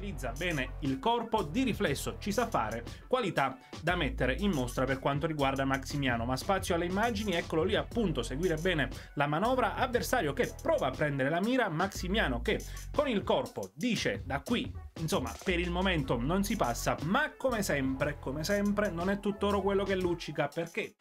utilizza bene il corpo, di riflesso ci sa fare, qualità da mettere in mostra per quanto riguarda Maximiano, ma spazio alle immagini, eccolo lì appunto, seguire bene la manovra, avversario che prova a prendere la mira, Maximiano che con il corpo dice da qui, insomma per il momento non si passa, ma come sempre, come sempre non è tutt'oro quello che luccica perché...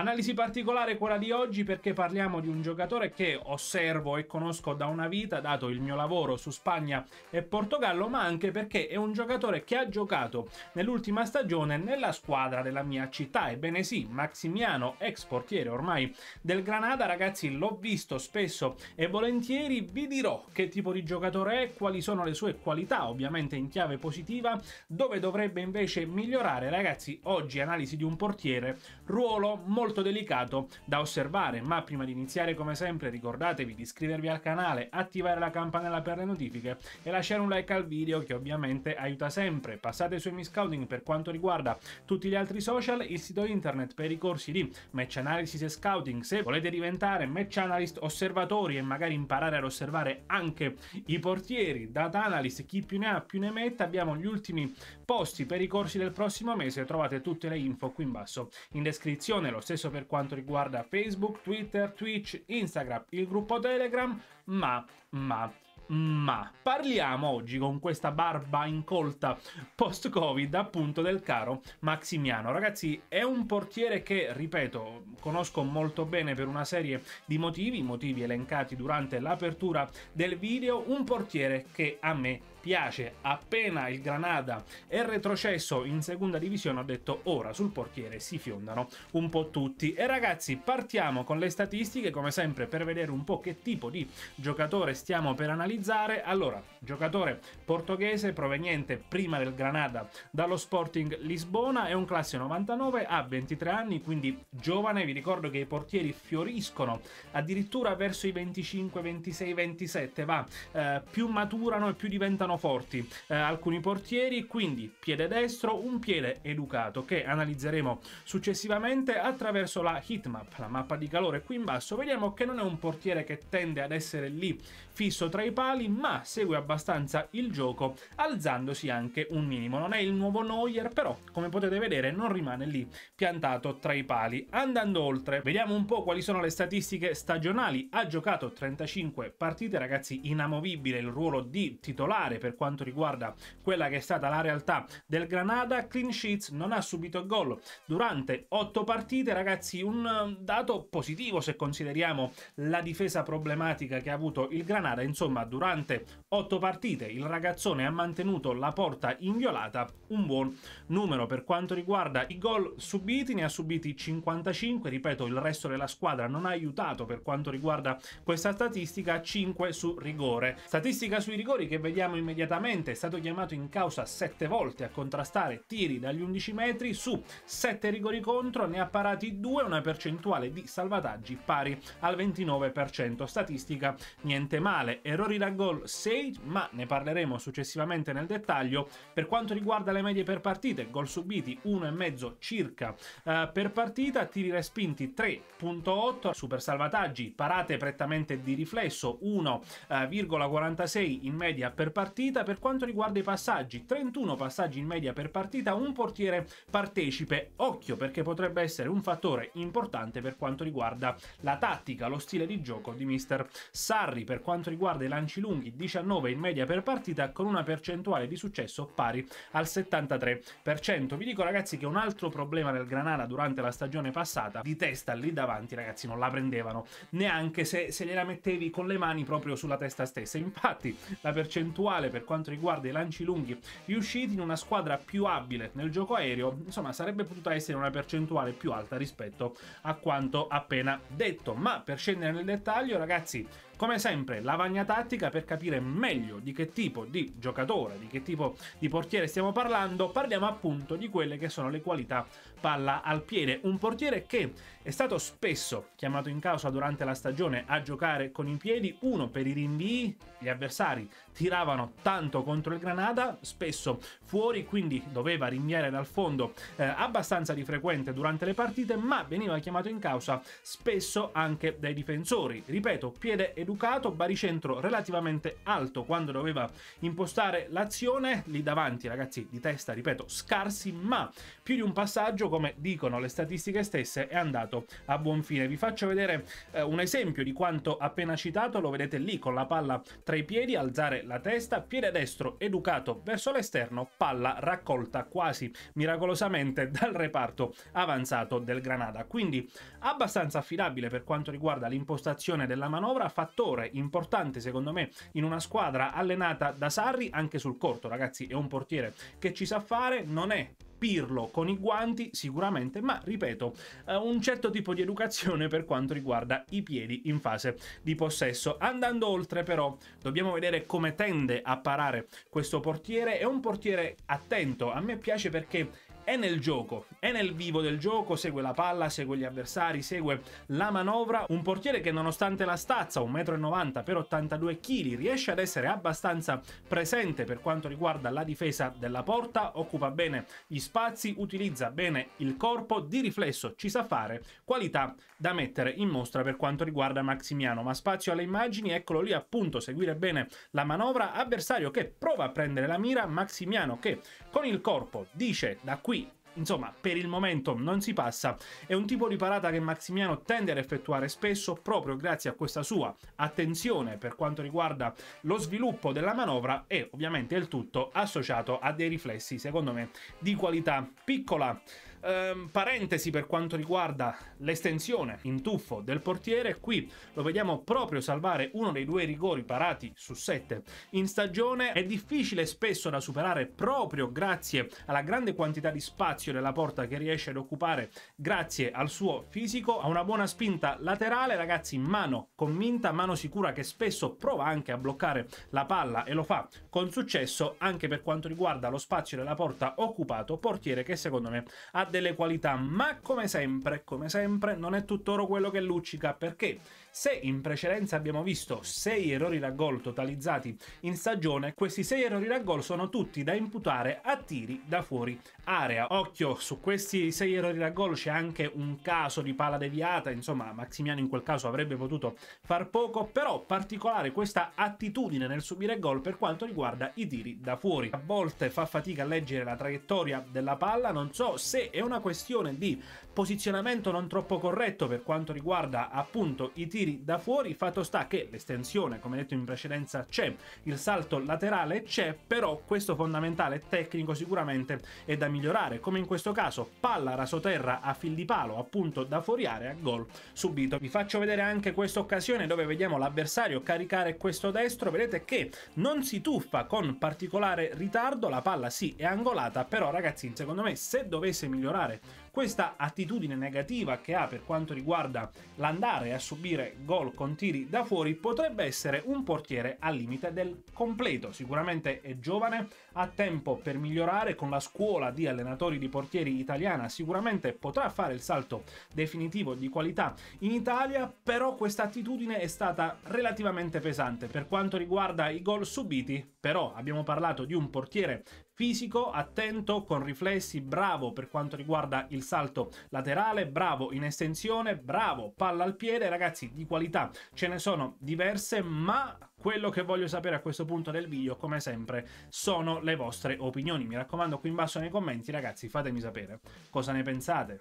Analisi particolare quella di oggi perché parliamo di un giocatore che osservo e conosco da una vita, dato il mio lavoro su Spagna e Portogallo, ma anche perché è un giocatore che ha giocato nell'ultima stagione nella squadra della mia città. Ebbene sì, Maximiano, ex portiere ormai del Granada, ragazzi, l'ho visto spesso e volentieri vi dirò che tipo di giocatore è, quali sono le sue qualità, ovviamente in chiave positiva, dove dovrebbe invece migliorare. Ragazzi, oggi analisi di un portiere, ruolo molto molto delicato da osservare, ma prima di iniziare come sempre ricordatevi di iscrivervi al canale, attivare la campanella per le notifiche e lasciare un like al video che ovviamente aiuta sempre. Passate su Scouting per quanto riguarda tutti gli altri social, il sito internet per i corsi di match analysis e scouting. Se volete diventare match analyst osservatori e magari imparare ad osservare anche i portieri, data analyst, chi più ne ha più ne metta, abbiamo gli ultimi posti per i corsi del prossimo mese, trovate tutte le info qui in basso in descrizione. Lo stesso per quanto riguarda Facebook, Twitter, Twitch, Instagram, il gruppo Telegram, ma, ma, ma parliamo oggi con questa barba incolta post-Covid appunto del caro Maximiano. Ragazzi, è un portiere che, ripeto, conosco molto bene per una serie di motivi, motivi elencati durante l'apertura del video, un portiere che a me piace. Appena il Granada è retrocesso in seconda divisione ho detto ora sul portiere si fiondano un po' tutti. E ragazzi partiamo con le statistiche come sempre per vedere un po' che tipo di giocatore stiamo per analizzare. Allora, giocatore portoghese proveniente prima del Granada dallo Sporting Lisbona, è un classe 99, ha 23 anni, quindi giovane, vi ricordo che i portieri fioriscono addirittura verso i 25, 26, 27, va, eh, più maturano e più diventano sono forti eh, alcuni portieri, quindi piede destro, un piede educato che analizzeremo successivamente attraverso la heatmap, la mappa di calore qui in basso. Vediamo che non è un portiere che tende ad essere lì fisso tra i pali, ma segue abbastanza il gioco alzandosi anche un minimo. Non è il nuovo Neuer, però come potete vedere non rimane lì piantato tra i pali. Andando oltre, vediamo un po' quali sono le statistiche stagionali. Ha giocato 35 partite, ragazzi, inamovibile il ruolo di titolare per quanto riguarda quella che è stata la realtà del Granada, clean sheets non ha subito gol durante otto partite, ragazzi, un um, dato positivo se consideriamo la difesa problematica che ha avuto il Granada, insomma, durante otto partite il ragazzone ha mantenuto la porta inviolata, un buon numero per quanto riguarda i gol subiti, ne ha subiti 55, ripeto, il resto della squadra non ha aiutato per quanto riguarda questa statistica, 5 su rigore. Statistica sui rigori che vediamo immediatamente immediatamente, è stato chiamato in causa sette volte a contrastare tiri dagli 11 metri, su sette rigori contro ne ha parati due, una percentuale di salvataggi pari al 29%, statistica niente male, errori da gol 6, ma ne parleremo successivamente nel dettaglio, per quanto riguarda le medie per partite, gol subiti 1,5 circa eh, per partita, tiri respinti 3.8, super salvataggi, parate prettamente di riflesso 1,46 eh, in media per partita, partita per quanto riguarda i passaggi, 31 passaggi in media per partita, un portiere partecipe, occhio perché potrebbe essere un fattore importante per quanto riguarda la tattica, lo stile di gioco di mister Sarri, per quanto riguarda i lanci lunghi 19 in media per partita con una percentuale di successo pari al 73%. Vi dico ragazzi che un altro problema del Granada durante la stagione passata, di testa lì davanti ragazzi non la prendevano, neanche se, se gliela mettevi con le mani proprio sulla testa stessa, infatti la percentuale per quanto riguarda i lanci lunghi riusciti in una squadra più abile nel gioco aereo, insomma sarebbe potuta essere una percentuale più alta rispetto a quanto appena detto. Ma per scendere nel dettaglio, ragazzi, come sempre, lavagna tattica per capire meglio di che tipo di giocatore, di che tipo di portiere stiamo parlando, parliamo appunto di quelle che sono le qualità palla al piede. Un portiere che è stato spesso chiamato in causa durante la stagione a giocare con i piedi, uno per i rinvii, gli avversari tiravano tanto contro il Granada, spesso fuori, quindi doveva rinviare dal fondo eh, abbastanza di frequente durante le partite, ma veniva chiamato in causa spesso anche dai difensori. Ripeto, piede ed educato, baricentro relativamente alto quando doveva impostare l'azione, lì davanti ragazzi di testa, ripeto, scarsi, ma più di un passaggio, come dicono le statistiche stesse, è andato a buon fine. Vi faccio vedere eh, un esempio di quanto appena citato, lo vedete lì con la palla tra i piedi, alzare la testa, piede destro educato verso l'esterno, palla raccolta quasi miracolosamente dal reparto avanzato del Granada. Quindi abbastanza affidabile per quanto riguarda l'impostazione della manovra, fatto fattore importante secondo me in una squadra allenata da Sarri anche sul corto, ragazzi, è un portiere che ci sa fare, non è Pirlo con i guanti sicuramente, ma ripeto, eh, un certo tipo di educazione per quanto riguarda i piedi in fase di possesso. Andando oltre però, dobbiamo vedere come tende a parare questo portiere, è un portiere attento, a me piace perché è nel gioco, è nel vivo del gioco, segue la palla, segue gli avversari, segue la manovra. Un portiere che nonostante la stazza, 1,90 m per 82 kg, riesce ad essere abbastanza presente per quanto riguarda la difesa della porta, occupa bene gli spazi, utilizza bene il corpo, di riflesso ci sa fare, qualità da mettere in mostra per quanto riguarda Maximiano. Ma spazio alle immagini, eccolo lì appunto, seguire bene la manovra, avversario che prova a prendere la mira, Maximiano che con il corpo dice da qui Insomma, per il momento non si passa, è un tipo di parata che Maximiano tende ad effettuare spesso proprio grazie a questa sua attenzione per quanto riguarda lo sviluppo della manovra e ovviamente il tutto associato a dei riflessi, secondo me, di qualità piccola. Ehm, parentesi per quanto riguarda l'estensione in tuffo del portiere, qui lo vediamo proprio salvare uno dei due rigori parati su sette in stagione. È difficile spesso da superare proprio grazie alla grande quantità di spazio della porta che riesce ad occupare grazie al suo fisico, ha una buona spinta laterale, ragazzi, mano convinta, mano sicura che spesso prova anche a bloccare la palla e lo fa con successo anche per quanto riguarda lo spazio della porta occupato, portiere che secondo me ha delle qualità, ma come sempre, come sempre, non è tutto oro quello che luccica, perché se in precedenza abbiamo visto 6 errori da gol totalizzati in stagione, questi 6 errori da gol sono tutti da imputare a tiri da fuori area. Occhio, su questi 6 errori da gol c'è anche un caso di pala deviata, insomma Maximiano in quel caso avrebbe potuto far poco, però particolare questa attitudine nel subire gol per quanto riguarda i tiri da fuori. A volte fa fatica a leggere la traiettoria della palla, non so se è una questione di posizionamento non troppo corretto per quanto riguarda appunto i tiri tiri da fuori, fatto sta che l'estensione, come detto in precedenza, c'è, il salto laterale c'è, però questo fondamentale tecnico sicuramente è da migliorare, come in questo caso palla rasoterra a fil di palo, appunto da fuori area, gol subito. Vi faccio vedere anche questa occasione dove vediamo l'avversario caricare questo destro, vedete che non si tuffa con particolare ritardo, la palla sì è angolata, però ragazzi secondo me se dovesse migliorare questa attitudine negativa che ha per quanto riguarda l'andare a subire gol con tiri da fuori potrebbe essere un portiere al limite del completo. Sicuramente è giovane, ha tempo per migliorare con la scuola di allenatori di portieri italiana, sicuramente potrà fare il salto definitivo di qualità in Italia, però questa attitudine è stata relativamente pesante per quanto riguarda i gol subiti, però abbiamo parlato di un portiere fisico, attento, con riflessi, bravo per quanto riguarda il salto laterale, bravo in estensione, bravo palla al piede, ragazzi di qualità ce ne sono diverse ma quello che voglio sapere a questo punto del video come sempre sono le vostre opinioni, mi raccomando qui in basso nei commenti ragazzi fatemi sapere cosa ne pensate.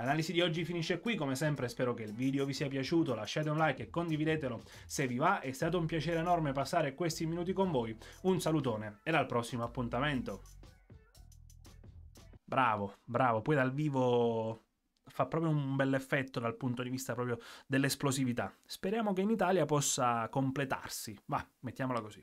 L'analisi di oggi finisce qui, come sempre spero che il video vi sia piaciuto, lasciate un like e condividetelo se vi va, è stato un piacere enorme passare questi minuti con voi, un salutone e al prossimo appuntamento. Bravo, bravo, poi dal vivo fa proprio un bell'effetto dal punto di vista proprio dell'esplosività. Speriamo che in Italia possa completarsi, va, mettiamola così.